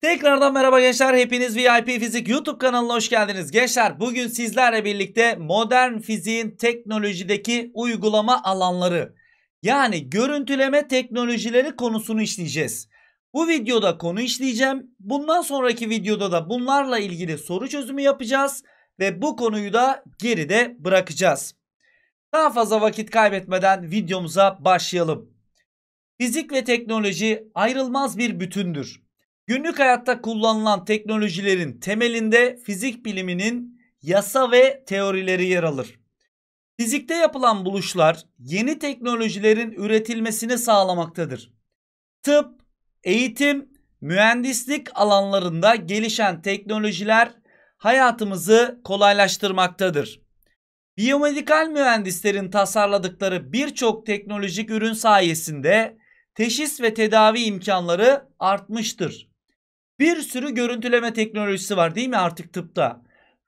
Tekrardan merhaba gençler. Hepiniz VIP Fizik YouTube kanalına hoş geldiniz. Gençler bugün sizlerle birlikte modern fiziğin teknolojideki uygulama alanları yani görüntüleme teknolojileri konusunu işleyeceğiz. Bu videoda konu işleyeceğim. Bundan sonraki videoda da bunlarla ilgili soru çözümü yapacağız ve bu konuyu da geride bırakacağız. Daha fazla vakit kaybetmeden videomuza başlayalım. Fizik ve teknoloji ayrılmaz bir bütündür. Günlük hayatta kullanılan teknolojilerin temelinde fizik biliminin yasa ve teorileri yer alır. Fizikte yapılan buluşlar yeni teknolojilerin üretilmesini sağlamaktadır. Tıp, eğitim, mühendislik alanlarında gelişen teknolojiler hayatımızı kolaylaştırmaktadır. Biyomedikal mühendislerin tasarladıkları birçok teknolojik ürün sayesinde teşhis ve tedavi imkanları artmıştır. Bir sürü görüntüleme teknolojisi var değil mi artık tıpta?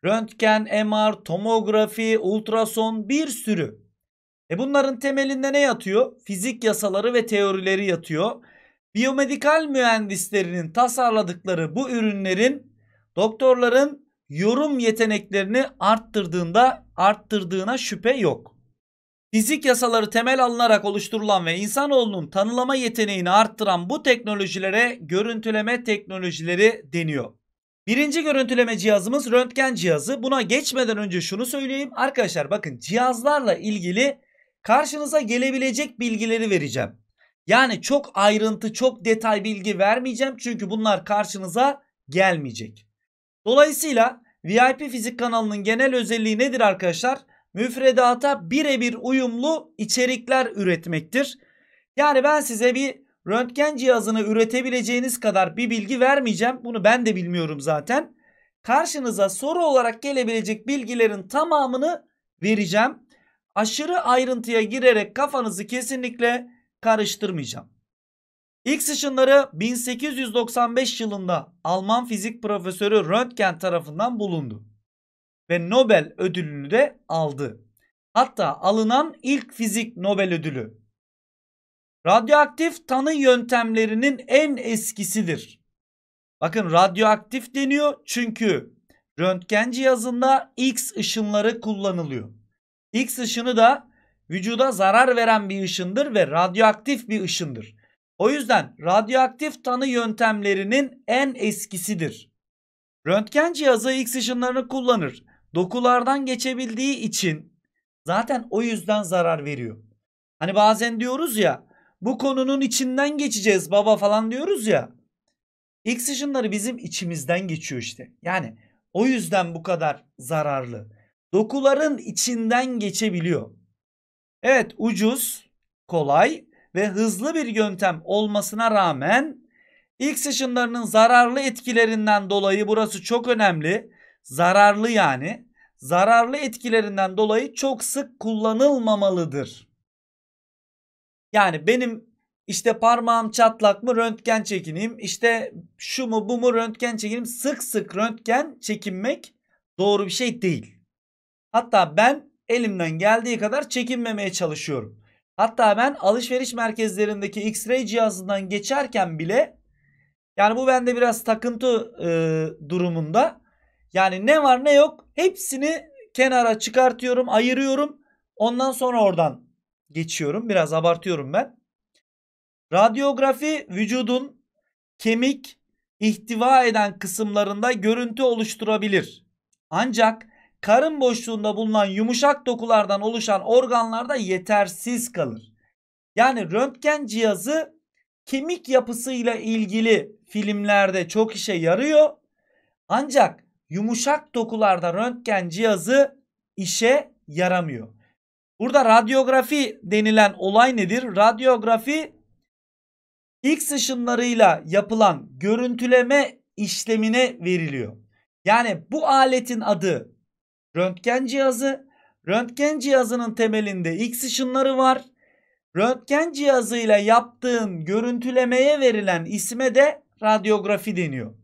Röntgen, MR, tomografi, ultrason bir sürü. E bunların temelinde ne yatıyor? Fizik yasaları ve teorileri yatıyor. Biyomedikal mühendislerinin tasarladıkları bu ürünlerin doktorların yorum yeteneklerini arttırdığında arttırdığına şüphe yok. Fizik yasaları temel alınarak oluşturulan ve insanoğlunun tanılama yeteneğini arttıran bu teknolojilere görüntüleme teknolojileri deniyor. Birinci görüntüleme cihazımız röntgen cihazı. Buna geçmeden önce şunu söyleyeyim. Arkadaşlar bakın cihazlarla ilgili karşınıza gelebilecek bilgileri vereceğim. Yani çok ayrıntı, çok detay bilgi vermeyeceğim. Çünkü bunlar karşınıza gelmeyecek. Dolayısıyla VIP Fizik kanalının genel özelliği nedir arkadaşlar? müfredata birebir uyumlu içerikler üretmektir. Yani ben size bir röntgen cihazını üretebileceğiniz kadar bir bilgi vermeyeceğim. Bunu ben de bilmiyorum zaten. Karşınıza soru olarak gelebilecek bilgilerin tamamını vereceğim. Aşırı ayrıntıya girerek kafanızı kesinlikle karıştırmayacağım. X ışınları 1895 yılında Alman fizik profesörü Röntgen tarafından bulundu ve Nobel ödülünü de aldı. Hatta alınan ilk fizik Nobel ödülü. Radyoaktif tanı yöntemlerinin en eskisidir. Bakın radyoaktif deniyor çünkü röntgen cihazında X ışınları kullanılıyor. X ışını da vücuda zarar veren bir ışındır ve radyoaktif bir ışındır. O yüzden radyoaktif tanı yöntemlerinin en eskisidir. Röntgen cihazı X ışınlarını kullanır dokulardan geçebildiği için zaten o yüzden zarar veriyor. Hani bazen diyoruz ya bu konunun içinden geçeceğiz baba falan diyoruz ya. X ışınları bizim içimizden geçiyor işte. Yani o yüzden bu kadar zararlı. Dokuların içinden geçebiliyor. Evet ucuz, kolay ve hızlı bir yöntem olmasına rağmen X ışınlarının zararlı etkilerinden dolayı burası çok önemli zararlı yani zararlı etkilerinden dolayı çok sık kullanılmamalıdır. Yani benim işte parmağım çatlak mı röntgen çekineyim işte şu mu bu mu röntgen çekineyim sık sık röntgen çekinmek doğru bir şey değil. Hatta ben elimden geldiği kadar çekinmemeye çalışıyorum. Hatta ben alışveriş merkezlerindeki X-ray cihazından geçerken bile yani bu bende biraz takıntı e, durumunda yani ne var ne yok hepsini kenara çıkartıyorum, ayırıyorum. Ondan sonra oradan geçiyorum. Biraz abartıyorum ben. Radyografi vücudun kemik ihtiva eden kısımlarında görüntü oluşturabilir. Ancak karın boşluğunda bulunan yumuşak dokulardan oluşan organlarda yetersiz kalır. Yani röntgen cihazı kemik yapısıyla ilgili filmlerde çok işe yarıyor. Ancak yumuşak dokularda röntgen cihazı işe yaramıyor. Burada radyografi denilen olay nedir? Radyografi X ışınlarıyla yapılan görüntüleme işlemine veriliyor. Yani bu aletin adı röntgen cihazı. Röntgen cihazının temelinde X ışınları var. Röntgen cihazıyla yaptığın görüntülemeye verilen isme de radyografi deniyor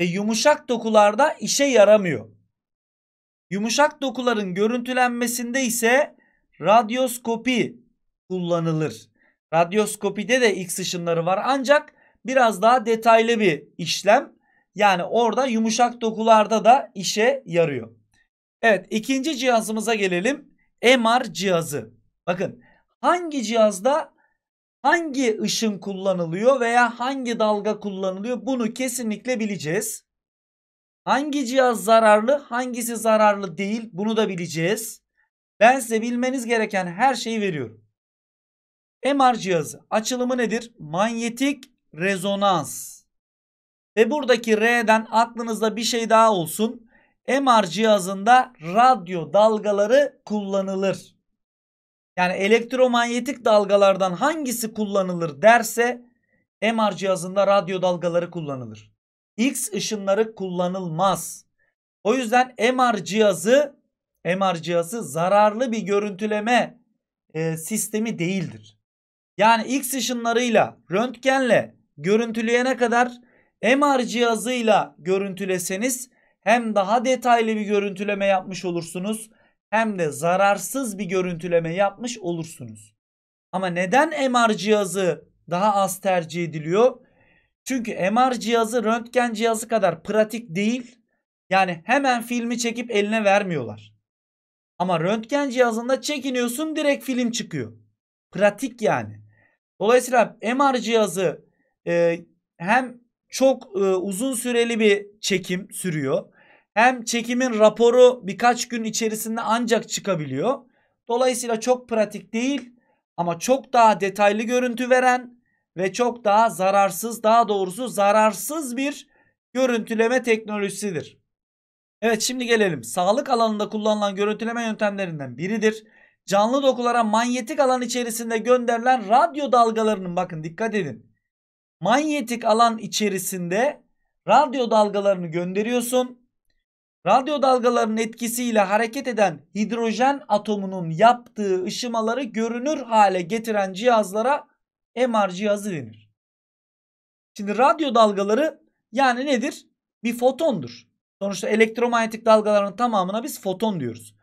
ve yumuşak dokularda işe yaramıyor. Yumuşak dokuların görüntülenmesinde ise radyoskopi kullanılır. Radyoskopide de X ışınları var ancak biraz daha detaylı bir işlem. Yani orada yumuşak dokularda da işe yarıyor. Evet ikinci cihazımıza gelelim. MR cihazı. Bakın hangi cihazda hangi ışın kullanılıyor veya hangi dalga kullanılıyor bunu kesinlikle bileceğiz. Hangi cihaz zararlı, hangisi zararlı değil bunu da bileceğiz. Ben size bilmeniz gereken her şeyi veriyorum. MR cihazı açılımı nedir? Manyetik rezonans. Ve buradaki R'den aklınızda bir şey daha olsun. MR cihazında radyo dalgaları kullanılır. Yani elektromanyetik dalgalardan hangisi kullanılır derse MR cihazında radyo dalgaları kullanılır. X ışınları kullanılmaz. O yüzden MR cihazı MR cihazı zararlı bir görüntüleme e, sistemi değildir. Yani X ışınlarıyla röntgenle görüntüleyene kadar MR cihazıyla görüntüleseniz hem daha detaylı bir görüntüleme yapmış olursunuz hem de zararsız bir görüntüleme yapmış olursunuz. Ama neden MR cihazı daha az tercih ediliyor? Çünkü MR cihazı röntgen cihazı kadar pratik değil. Yani hemen filmi çekip eline vermiyorlar. Ama röntgen cihazında çekiniyorsun direkt film çıkıyor. Pratik yani. Dolayısıyla MR cihazı e, hem çok e, uzun süreli bir çekim sürüyor. Hem çekimin raporu birkaç gün içerisinde ancak çıkabiliyor. Dolayısıyla çok pratik değil ama çok daha detaylı görüntü veren ve çok daha zararsız daha doğrusu zararsız bir görüntüleme teknolojisidir. Evet şimdi gelelim. Sağlık alanında kullanılan görüntüleme yöntemlerinden biridir. Canlı dokulara manyetik alan içerisinde gönderilen radyo dalgalarının bakın dikkat edin. Manyetik alan içerisinde radyo dalgalarını gönderiyorsun Radyo dalgalarının etkisiyle hareket eden hidrojen atomunun yaptığı ışımaları görünür hale getiren cihazlara MR cihazı denir. Şimdi radyo dalgaları yani nedir? Bir fotondur. Sonuçta elektromanyetik dalgaların tamamına biz foton diyoruz.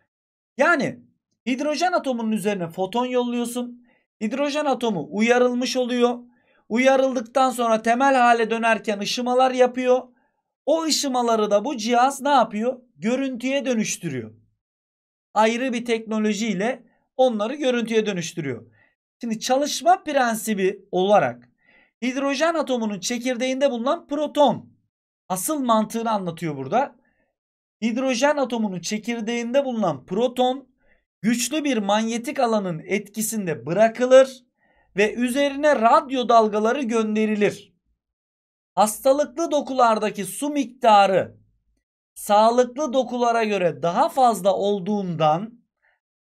Yani hidrojen atomunun üzerine foton yolluyorsun. Hidrojen atomu uyarılmış oluyor. Uyarıldıktan sonra temel hale dönerken ışımalar yapıyor. O ışımaları da bu cihaz ne yapıyor? Görüntüye dönüştürüyor. Ayrı bir teknolojiyle onları görüntüye dönüştürüyor. Şimdi çalışma prensibi olarak hidrojen atomunun çekirdeğinde bulunan proton asıl mantığını anlatıyor burada. Hidrojen atomunun çekirdeğinde bulunan proton güçlü bir manyetik alanın etkisinde bırakılır ve üzerine radyo dalgaları gönderilir hastalıklı dokulardaki su miktarı sağlıklı dokulara göre daha fazla olduğundan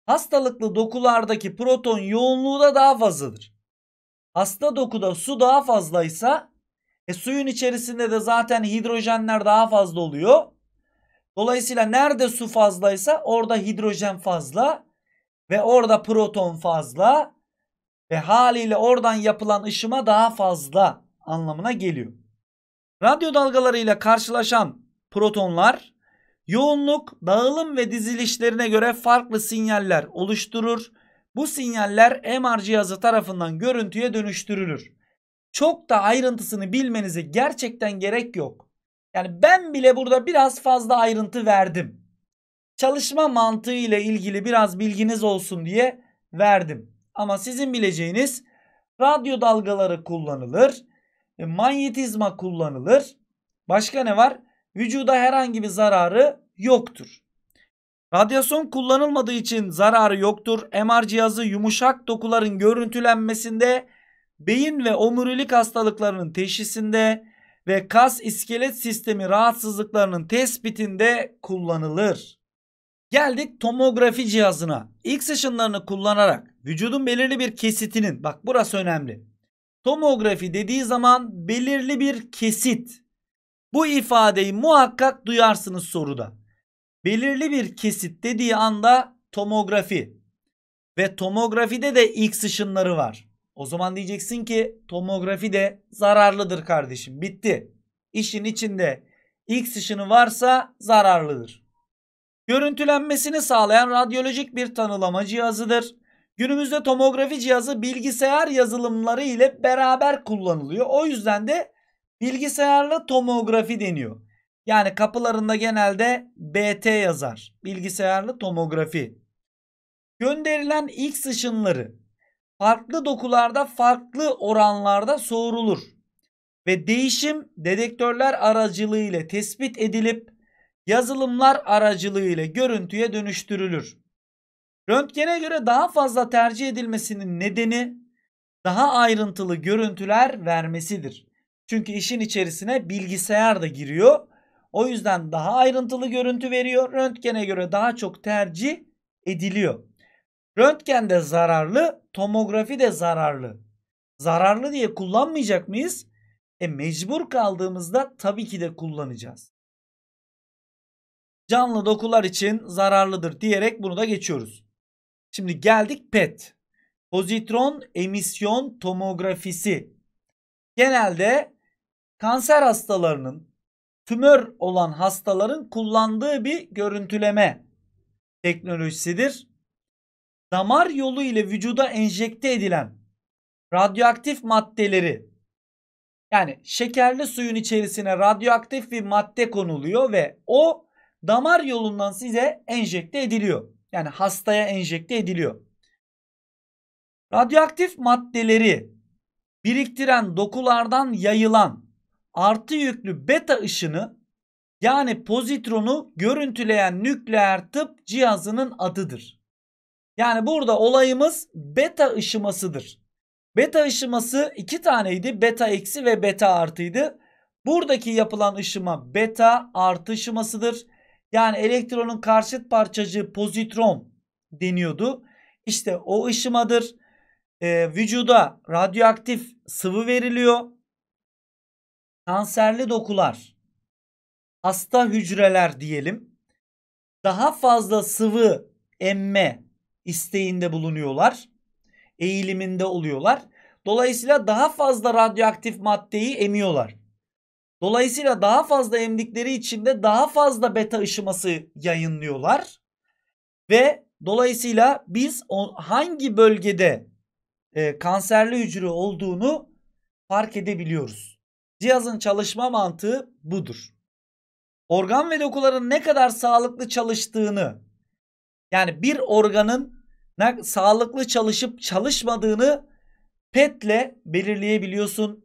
hastalıklı dokulardaki proton yoğunluğu da daha fazladır. Hasta dokuda su daha fazlaysa e, suyun içerisinde de zaten hidrojenler daha fazla oluyor. Dolayısıyla nerede su fazlaysa orada hidrojen fazla ve orada proton fazla ve haliyle oradan yapılan ışıma daha fazla anlamına geliyor. Radyo dalgalarıyla karşılaşan protonlar yoğunluk, dağılım ve dizilişlerine göre farklı sinyaller oluşturur. Bu sinyaller MR cihazı tarafından görüntüye dönüştürülür. Çok da ayrıntısını bilmenize gerçekten gerek yok. Yani ben bile burada biraz fazla ayrıntı verdim. Çalışma mantığı ile ilgili biraz bilginiz olsun diye verdim. Ama sizin bileceğiniz radyo dalgaları kullanılır e, manyetizma kullanılır. Başka ne var? Vücuda herhangi bir zararı yoktur. Radyasyon kullanılmadığı için zararı yoktur. MR cihazı yumuşak dokuların görüntülenmesinde, beyin ve omurilik hastalıklarının teşhisinde ve kas iskelet sistemi rahatsızlıklarının tespitinde kullanılır. Geldik tomografi cihazına. X ışınlarını kullanarak vücudun belirli bir kesitinin bak burası önemli. Tomografi dediği zaman belirli bir kesit. Bu ifadeyi muhakkak duyarsınız soruda. Belirli bir kesit dediği anda tomografi ve tomografide de X ışınları var. O zaman diyeceksin ki tomografi de zararlıdır kardeşim. Bitti. İşin içinde X ışını varsa zararlıdır. Görüntülenmesini sağlayan radyolojik bir tanılama cihazıdır. Günümüzde tomografi cihazı bilgisayar yazılımları ile beraber kullanılıyor. O yüzden de bilgisayarlı tomografi deniyor. Yani kapılarında genelde BT yazar. Bilgisayarlı tomografi. Gönderilen X ışınları farklı dokularda farklı oranlarda soğurulur. Ve değişim dedektörler aracılığıyla tespit edilip yazılımlar aracılığıyla görüntüye dönüştürülür. Röntgene göre daha fazla tercih edilmesinin nedeni daha ayrıntılı görüntüler vermesidir. Çünkü işin içerisine bilgisayar da giriyor. O yüzden daha ayrıntılı görüntü veriyor. Röntgene göre daha çok tercih ediliyor. Röntgen de zararlı, tomografi de zararlı. Zararlı diye kullanmayacak mıyız? E mecbur kaldığımızda tabii ki de kullanacağız. Canlı dokular için zararlıdır diyerek bunu da geçiyoruz. Şimdi geldik PET. Pozitron emisyon tomografisi. Genelde kanser hastalarının, tümör olan hastaların kullandığı bir görüntüleme teknolojisidir. Damar yolu ile vücuda enjekte edilen radyoaktif maddeleri yani şekerli suyun içerisine radyoaktif bir madde konuluyor ve o damar yolundan size enjekte ediliyor. Yani hastaya enjekte ediliyor. Radyoaktif maddeleri biriktiren dokulardan yayılan artı yüklü beta ışını yani pozitronu görüntüleyen nükleer tıp cihazının adıdır. Yani burada olayımız beta ışımasıdır. Beta ışıması iki taneydi. Beta eksi ve beta artıydı. Buradaki yapılan ışıma beta artı ışımasıdır. Yani elektronun karşıt parçacığı pozitron deniyordu. İşte o ışımadır. Ee, vücuda radyoaktif sıvı veriliyor. Kanserli dokular, hasta hücreler diyelim. Daha fazla sıvı emme isteğinde bulunuyorlar. Eğiliminde oluyorlar. Dolayısıyla daha fazla radyoaktif maddeyi emiyorlar. Dolayısıyla daha fazla emdikleri için de daha fazla beta ışıması yayınlıyorlar. Ve dolayısıyla biz hangi bölgede e, kanserli hücre olduğunu fark edebiliyoruz. Cihazın çalışma mantığı budur. Organ ve dokuların ne kadar sağlıklı çalıştığını yani bir organın ne sağlıklı çalışıp çalışmadığını PET ile belirleyebiliyorsun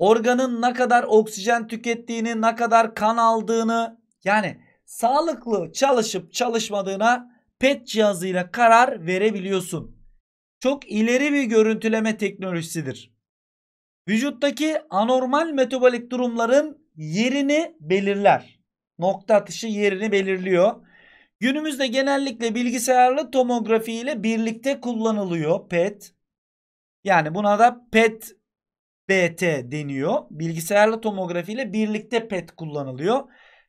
organın ne kadar oksijen tükettiğini, ne kadar kan aldığını yani sağlıklı çalışıp çalışmadığına PET cihazıyla karar verebiliyorsun. Çok ileri bir görüntüleme teknolojisidir. Vücuttaki anormal metabolik durumların yerini belirler. Nokta atışı yerini belirliyor. Günümüzde genellikle bilgisayarlı tomografi ile birlikte kullanılıyor PET. Yani buna da PET BT deniyor. Bilgisayarlı tomografi ile birlikte PET kullanılıyor.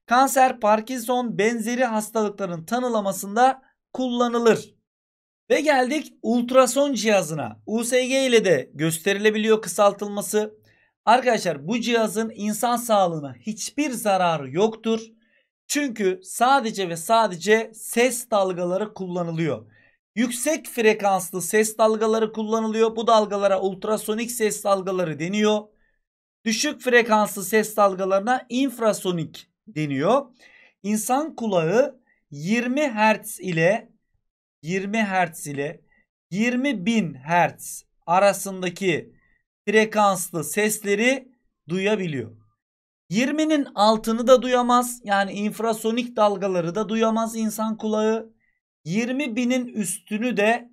Kanser, Parkinson benzeri hastalıkların tanılamasında kullanılır. Ve geldik ultrason cihazına. USG ile de gösterilebiliyor kısaltılması. Arkadaşlar bu cihazın insan sağlığına hiçbir zararı yoktur. Çünkü sadece ve sadece ses dalgaları kullanılıyor. Yüksek frekanslı ses dalgaları kullanılıyor. Bu dalgalara ultrasonik ses dalgaları deniyor. Düşük frekanslı ses dalgalarına infrasonik deniyor. İnsan kulağı 20 Hz ile 20 Hz ile 20 bin Hz arasındaki frekanslı sesleri duyabiliyor. 20'nin altını da duyamaz. Yani infrasonik dalgaları da duyamaz insan kulağı. 20 binin üstünü de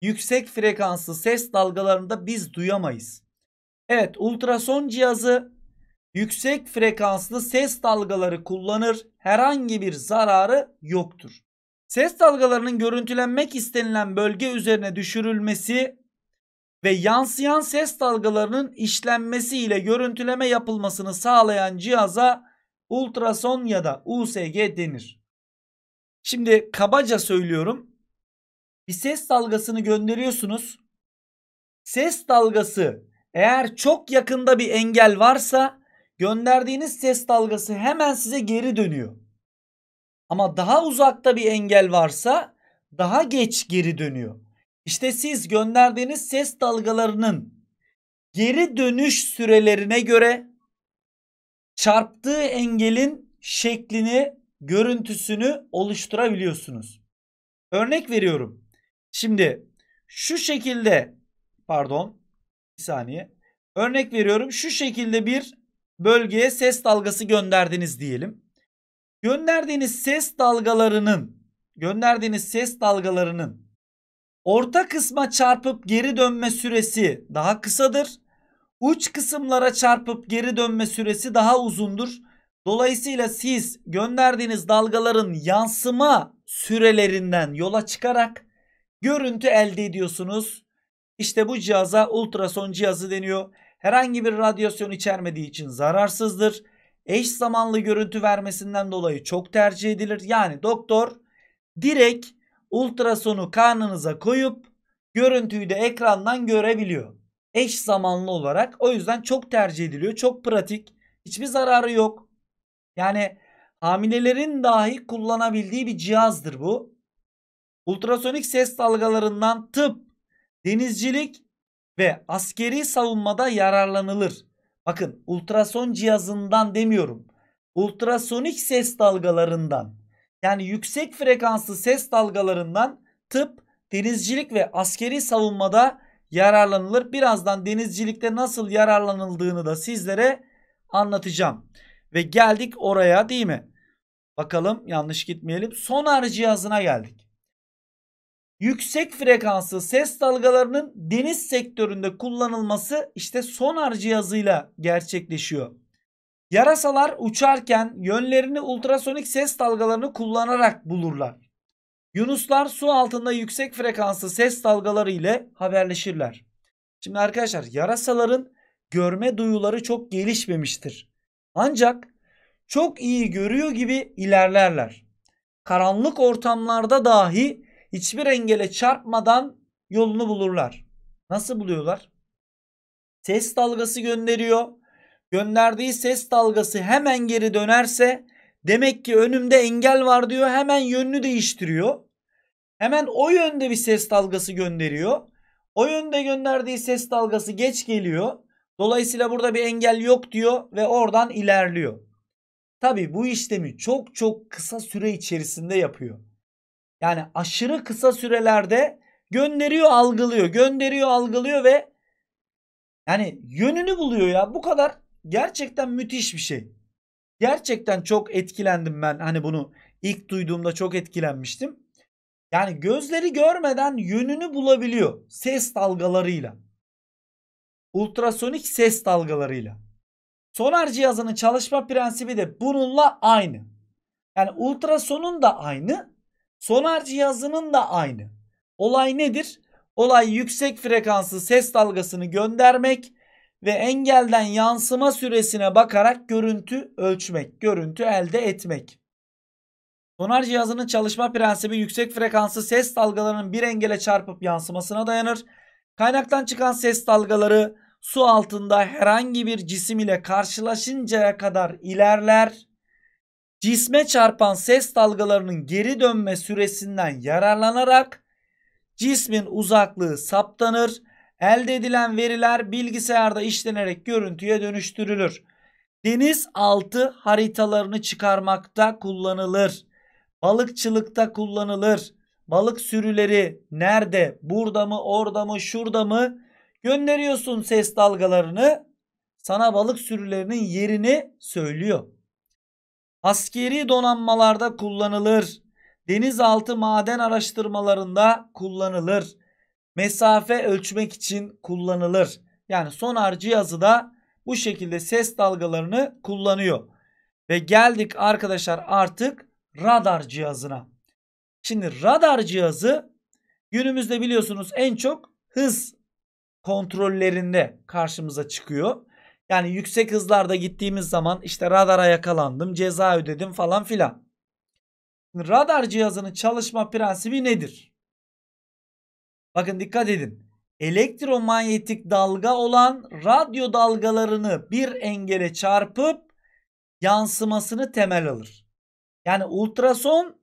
yüksek frekanslı ses dalgalarında biz duyamayız. Evet ultrason cihazı yüksek frekanslı ses dalgaları kullanır herhangi bir zararı yoktur. Ses dalgalarının görüntülenmek istenilen bölge üzerine düşürülmesi ve yansıyan ses dalgalarının işlenmesi ile görüntüleme yapılmasını sağlayan cihaza ultrason ya da USG denir. Şimdi kabaca söylüyorum. Bir ses dalgasını gönderiyorsunuz. Ses dalgası eğer çok yakında bir engel varsa gönderdiğiniz ses dalgası hemen size geri dönüyor. Ama daha uzakta bir engel varsa daha geç geri dönüyor. İşte siz gönderdiğiniz ses dalgalarının geri dönüş sürelerine göre çarptığı engelin şeklini görüntüsünü oluşturabiliyorsunuz. Örnek veriyorum. Şimdi şu şekilde pardon bir saniye. Örnek veriyorum şu şekilde bir bölgeye ses dalgası gönderdiniz diyelim. Gönderdiğiniz ses dalgalarının gönderdiğiniz ses dalgalarının orta kısma çarpıp geri dönme süresi daha kısadır. Uç kısımlara çarpıp geri dönme süresi daha uzundur. Dolayısıyla siz gönderdiğiniz dalgaların yansıma sürelerinden yola çıkarak görüntü elde ediyorsunuz. İşte bu cihaza ultrason cihazı deniyor. Herhangi bir radyasyon içermediği için zararsızdır. Eş zamanlı görüntü vermesinden dolayı çok tercih edilir. Yani doktor direkt ultrasonu karnınıza koyup görüntüyü de ekrandan görebiliyor. Eş zamanlı olarak o yüzden çok tercih ediliyor. Çok pratik. Hiçbir zararı yok. Yani hamilelerin dahi kullanabildiği bir cihazdır bu. Ultrasonik ses dalgalarından tıp, denizcilik ve askeri savunmada yararlanılır. Bakın ultrason cihazından demiyorum. Ultrasonik ses dalgalarından yani yüksek frekanslı ses dalgalarından tıp, denizcilik ve askeri savunmada yararlanılır. Birazdan denizcilikte nasıl yararlanıldığını da sizlere anlatacağım. Ve geldik oraya değil mi? Bakalım yanlış gitmeyelim. Sonar cihazına geldik. Yüksek frekanslı ses dalgalarının deniz sektöründe kullanılması işte sonar cihazıyla gerçekleşiyor. Yarasalar uçarken yönlerini ultrasonik ses dalgalarını kullanarak bulurlar. Yunuslar su altında yüksek frekanslı ses dalgaları ile haberleşirler. Şimdi arkadaşlar yarasaların görme duyuları çok gelişmemiştir. Ancak çok iyi görüyor gibi ilerlerler. Karanlık ortamlarda dahi hiçbir engele çarpmadan yolunu bulurlar. Nasıl buluyorlar? Ses dalgası gönderiyor. Gönderdiği ses dalgası hemen geri dönerse demek ki önümde engel var diyor. Hemen yönünü değiştiriyor. Hemen o yönde bir ses dalgası gönderiyor. O yönde gönderdiği ses dalgası geç geliyor. Dolayısıyla burada bir engel yok diyor ve oradan ilerliyor. Tabi bu işlemi çok çok kısa süre içerisinde yapıyor. Yani aşırı kısa sürelerde gönderiyor algılıyor gönderiyor algılıyor ve yani yönünü buluyor ya bu kadar gerçekten müthiş bir şey. Gerçekten çok etkilendim ben hani bunu ilk duyduğumda çok etkilenmiştim. Yani gözleri görmeden yönünü bulabiliyor ses dalgalarıyla ultrasonik ses dalgalarıyla. Sonar cihazının çalışma prensibi de bununla aynı. Yani ultrasonun da aynı, sonar cihazının da aynı. Olay nedir? Olay yüksek frekanslı ses dalgasını göndermek ve engelden yansıma süresine bakarak görüntü ölçmek, görüntü elde etmek. Sonar cihazının çalışma prensibi yüksek frekanslı ses dalgalarının bir engele çarpıp yansımasına dayanır. Kaynaktan çıkan ses dalgaları su altında herhangi bir cisim ile karşılaşıncaya kadar ilerler. Cisme çarpan ses dalgalarının geri dönme süresinden yararlanarak cismin uzaklığı saptanır. Elde edilen veriler bilgisayarda işlenerek görüntüye dönüştürülür. Deniz altı haritalarını çıkarmakta kullanılır. Balıkçılıkta kullanılır. Balık sürüleri nerede? Burada mı? Orada mı? Şurada mı? Gönderiyorsun ses dalgalarını sana balık sürülerinin yerini söylüyor. Askeri donanmalarda kullanılır. Denizaltı maden araştırmalarında kullanılır. Mesafe ölçmek için kullanılır. Yani sonar cihazı da bu şekilde ses dalgalarını kullanıyor. Ve geldik arkadaşlar artık radar cihazına. Şimdi radar cihazı günümüzde biliyorsunuz en çok hız kontrollerinde karşımıza çıkıyor. Yani yüksek hızlarda gittiğimiz zaman işte radara yakalandım, ceza ödedim falan filan. Radar cihazının çalışma prensibi nedir? Bakın dikkat edin. Elektromanyetik dalga olan radyo dalgalarını bir engele çarpıp yansımasını temel alır. Yani ultrason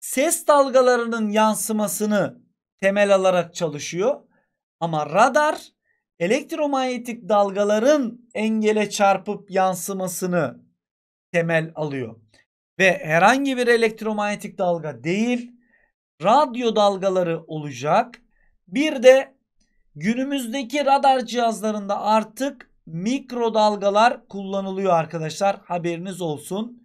ses dalgalarının yansımasını temel alarak çalışıyor. Ama radar elektromanyetik dalgaların engele çarpıp yansımasını temel alıyor. Ve herhangi bir elektromanyetik dalga değil radyo dalgaları olacak. Bir de günümüzdeki radar cihazlarında artık mikrodalgalar kullanılıyor arkadaşlar haberiniz olsun.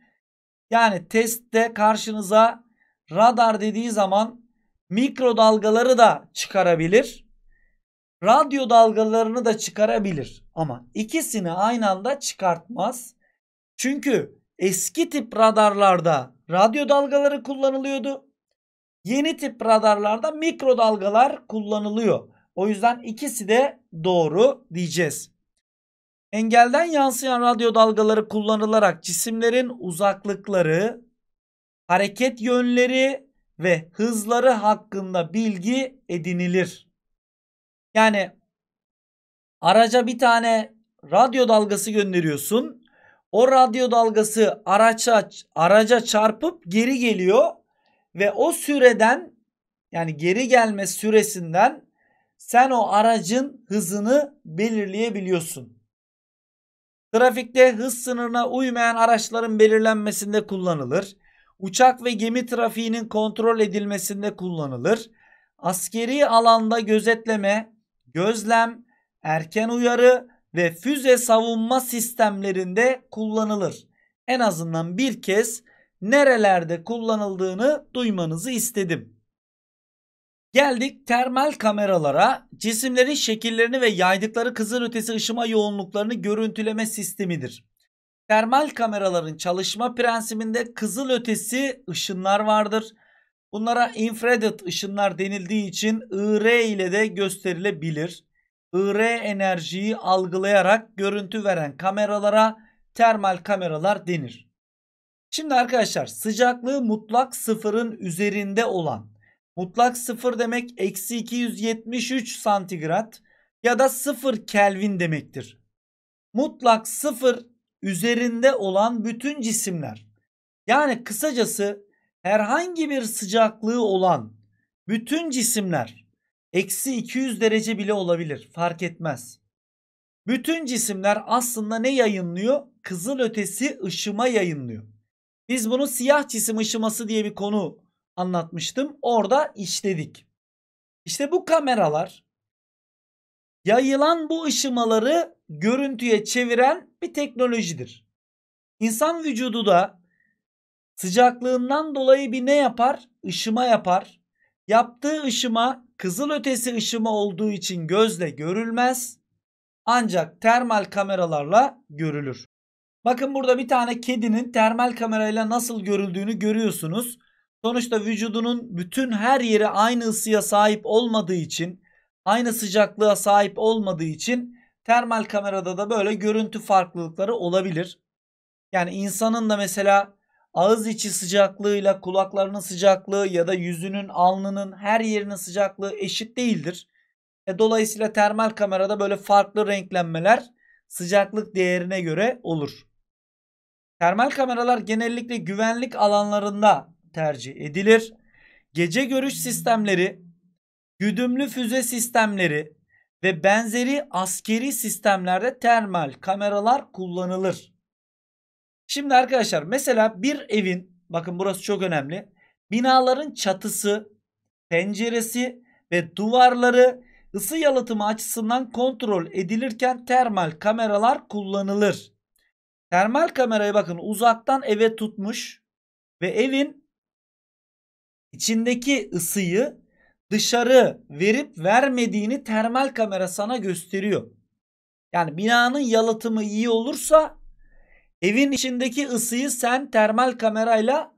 Yani testte karşınıza radar dediği zaman mikrodalgaları da çıkarabilir. Radyo dalgalarını da çıkarabilir ama ikisini aynı anda çıkartmaz. Çünkü eski tip radarlarda radyo dalgaları kullanılıyordu. Yeni tip radarlarda mikrodalgalar kullanılıyor. O yüzden ikisi de doğru diyeceğiz. Engelden yansıyan radyo dalgaları kullanılarak cisimlerin uzaklıkları, hareket yönleri ve hızları hakkında bilgi edinilir. Yani araca bir tane radyo dalgası gönderiyorsun. O radyo dalgası araca araca çarpıp geri geliyor ve o süreden yani geri gelme süresinden sen o aracın hızını belirleyebiliyorsun. Trafikte hız sınırına uymayan araçların belirlenmesinde kullanılır. Uçak ve gemi trafiğinin kontrol edilmesinde kullanılır. Askeri alanda gözetleme, gözlem, erken uyarı ve füze savunma sistemlerinde kullanılır. En azından bir kez nerelerde kullanıldığını duymanızı istedim. Geldik termal kameralara. Cisimlerin şekillerini ve yaydıkları kızılötesi ışıma yoğunluklarını görüntüleme sistemidir. Termal kameraların çalışma prensibinde kızılötesi ışınlar vardır. Bunlara infrared ışınlar denildiği için IR ile de gösterilebilir. IR enerjiyi algılayarak görüntü veren kameralara termal kameralar denir. Şimdi arkadaşlar sıcaklığı mutlak sıfırın üzerinde olan mutlak sıfır demek eksi 273 santigrat ya da sıfır kelvin demektir. Mutlak sıfır üzerinde olan bütün cisimler yani kısacası herhangi bir sıcaklığı olan bütün cisimler eksi 200 derece bile olabilir fark etmez. Bütün cisimler aslında ne yayınlıyor? Kızılötesi ışıma yayınlıyor. Biz bunu siyah cisim ışıması diye bir konu anlatmıştım. Orada işledik. İşte bu kameralar yayılan bu ışımaları görüntüye çeviren bir teknolojidir. İnsan vücudu da sıcaklığından dolayı bir ne yapar? Işıma yapar. Yaptığı ışıma kızıl ötesi ışıma olduğu için gözle görülmez. Ancak termal kameralarla görülür. Bakın burada bir tane kedinin termal kamerayla nasıl görüldüğünü görüyorsunuz. Sonuçta vücudunun bütün her yeri aynı ısıya sahip olmadığı için, aynı sıcaklığa sahip olmadığı için termal kamerada da böyle görüntü farklılıkları olabilir. Yani insanın da mesela ağız içi sıcaklığıyla kulaklarının sıcaklığı ya da yüzünün, alnının her yerinin sıcaklığı eşit değildir. E, dolayısıyla termal kamerada böyle farklı renklenmeler sıcaklık değerine göre olur. Termal kameralar genellikle güvenlik alanlarında tercih edilir. Gece görüş sistemleri, güdümlü füze sistemleri ve benzeri askeri sistemlerde termal kameralar kullanılır. Şimdi arkadaşlar mesela bir evin bakın burası çok önemli. Binaların çatısı, penceresi ve duvarları ısı yalıtımı açısından kontrol edilirken termal kameralar kullanılır. Termal kamerayı bakın uzaktan eve tutmuş ve evin içindeki ısıyı dışarı verip vermediğini termal kamera sana gösteriyor. Yani binanın yalıtımı iyi olursa Evin içindeki ısıyı sen termal kamerayla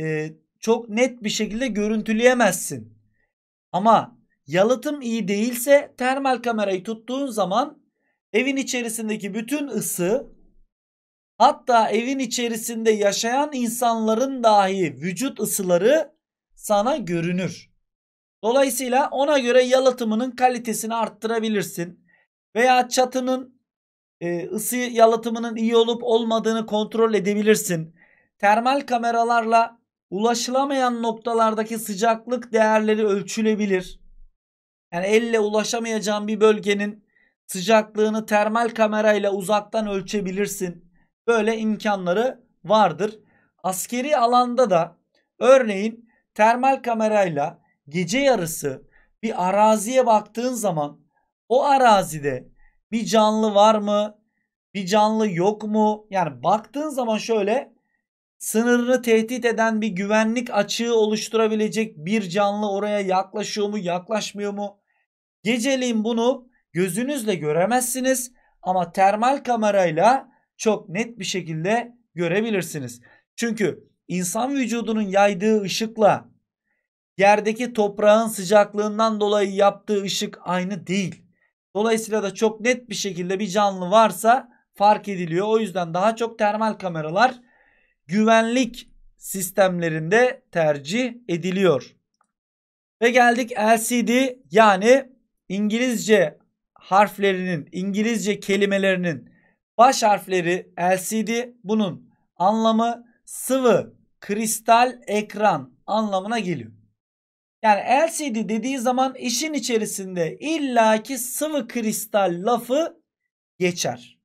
e, çok net bir şekilde görüntüleyemezsin. Ama yalıtım iyi değilse termal kamerayı tuttuğun zaman evin içerisindeki bütün ısı hatta evin içerisinde yaşayan insanların dahi vücut ısıları sana görünür. Dolayısıyla ona göre yalıtımının kalitesini arttırabilirsin. Veya çatının e, ısı yalıtımının iyi olup olmadığını kontrol edebilirsin. Termal kameralarla ulaşılamayan noktalardaki sıcaklık değerleri ölçülebilir. Yani elle ulaşamayacağın bir bölgenin sıcaklığını termal kamerayla uzaktan ölçebilirsin. Böyle imkanları vardır. Askeri alanda da örneğin termal kamerayla gece yarısı bir araziye baktığın zaman o arazide bir canlı var mı? Bir canlı yok mu? Yani baktığın zaman şöyle sınırını tehdit eden bir güvenlik açığı oluşturabilecek bir canlı oraya yaklaşıyor mu yaklaşmıyor mu? Geceliğin bunu gözünüzle göremezsiniz ama termal kamerayla çok net bir şekilde görebilirsiniz. Çünkü insan vücudunun yaydığı ışıkla yerdeki toprağın sıcaklığından dolayı yaptığı ışık aynı değil. Dolayısıyla da çok net bir şekilde bir canlı varsa fark ediliyor. O yüzden daha çok termal kameralar güvenlik sistemlerinde tercih ediliyor. Ve geldik LCD yani İngilizce harflerinin, İngilizce kelimelerinin baş harfleri LCD bunun anlamı sıvı kristal ekran anlamına geliyor. Yani LCD dediği zaman işin içerisinde illaki sıvı kristal lafı geçer.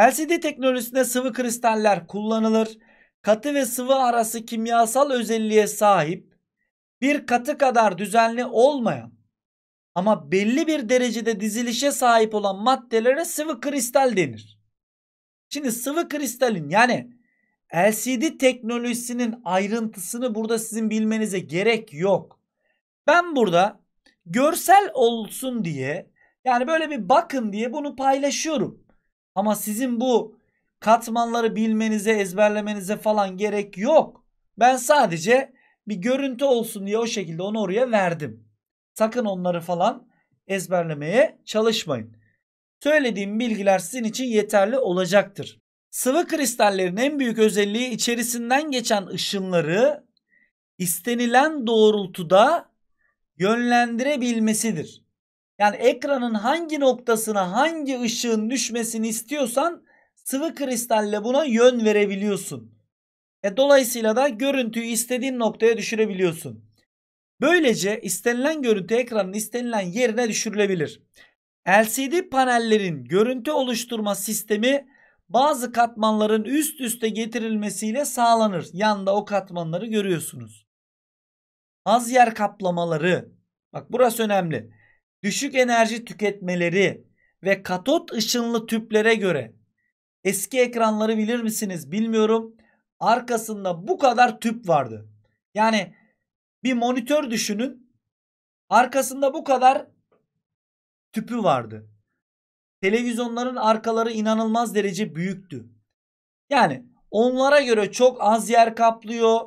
LCD teknolojisinde sıvı kristaller kullanılır. Katı ve sıvı arası kimyasal özelliğe sahip bir katı kadar düzenli olmayan ama belli bir derecede dizilişe sahip olan maddelere sıvı kristal denir. Şimdi sıvı kristalin yani LCD teknolojisinin ayrıntısını burada sizin bilmenize gerek yok. Ben burada görsel olsun diye yani böyle bir bakın diye bunu paylaşıyorum. Ama sizin bu katmanları bilmenize, ezberlemenize falan gerek yok. Ben sadece bir görüntü olsun diye o şekilde onu oraya verdim. Sakın onları falan ezberlemeye çalışmayın. Söylediğim bilgiler sizin için yeterli olacaktır. Sıvı kristallerin en büyük özelliği içerisinden geçen ışınları istenilen doğrultuda yönlendirebilmesidir. Yani ekranın hangi noktasına hangi ışığın düşmesini istiyorsan sıvı kristalle buna yön verebiliyorsun. E dolayısıyla da görüntüyü istediğin noktaya düşürebiliyorsun. Böylece istenilen görüntü ekranın istenilen yerine düşürülebilir. LCD panellerin görüntü oluşturma sistemi bazı katmanların üst üste getirilmesiyle sağlanır. Yanda o katmanları görüyorsunuz. Az yer kaplamaları, bak burası önemli. Düşük enerji tüketmeleri ve katot ışınlı tüplere göre eski ekranları bilir misiniz bilmiyorum. Arkasında bu kadar tüp vardı. Yani bir monitör düşünün. Arkasında bu kadar tüpü vardı televizyonların arkaları inanılmaz derece büyüktü. Yani onlara göre çok az yer kaplıyor.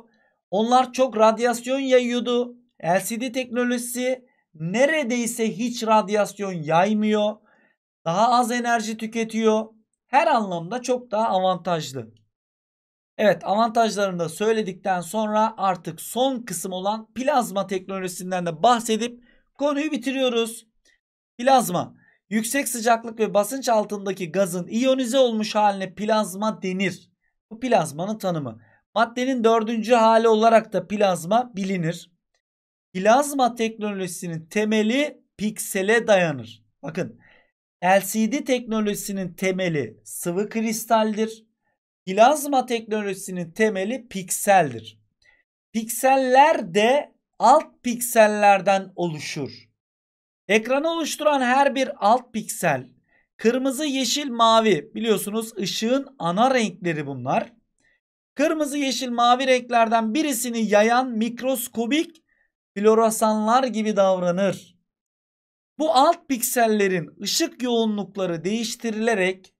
Onlar çok radyasyon yayıyordu. LCD teknolojisi neredeyse hiç radyasyon yaymıyor. Daha az enerji tüketiyor. Her anlamda çok daha avantajlı. Evet avantajlarını da söyledikten sonra artık son kısım olan plazma teknolojisinden de bahsedip konuyu bitiriyoruz. Plazma Yüksek sıcaklık ve basınç altındaki gazın iyonize olmuş haline plazma denir. Bu plazmanın tanımı. Maddenin dördüncü hali olarak da plazma bilinir. Plazma teknolojisinin temeli piksele dayanır. Bakın LCD teknolojisinin temeli sıvı kristaldir. Plazma teknolojisinin temeli pikseldir. Pikseller de alt piksellerden oluşur. Ekranı oluşturan her bir alt piksel kırmızı, yeşil, mavi biliyorsunuz ışığın ana renkleri bunlar. Kırmızı, yeşil, mavi renklerden birisini yayan mikroskobik floresanlar gibi davranır. Bu alt piksellerin ışık yoğunlukları değiştirilerek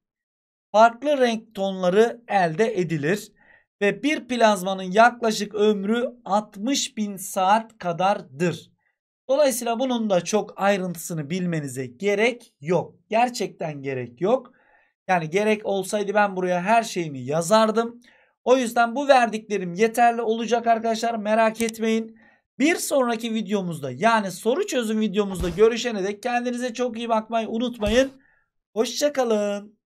farklı renk tonları elde edilir ve bir plazmanın yaklaşık ömrü 60 bin saat kadardır. Dolayısıyla bunun da çok ayrıntısını bilmenize gerek yok. Gerçekten gerek yok. Yani gerek olsaydı ben buraya her şeyimi yazardım. O yüzden bu verdiklerim yeterli olacak arkadaşlar merak etmeyin. Bir sonraki videomuzda yani soru çözüm videomuzda görüşene dek kendinize çok iyi bakmayı unutmayın. Hoşçakalın.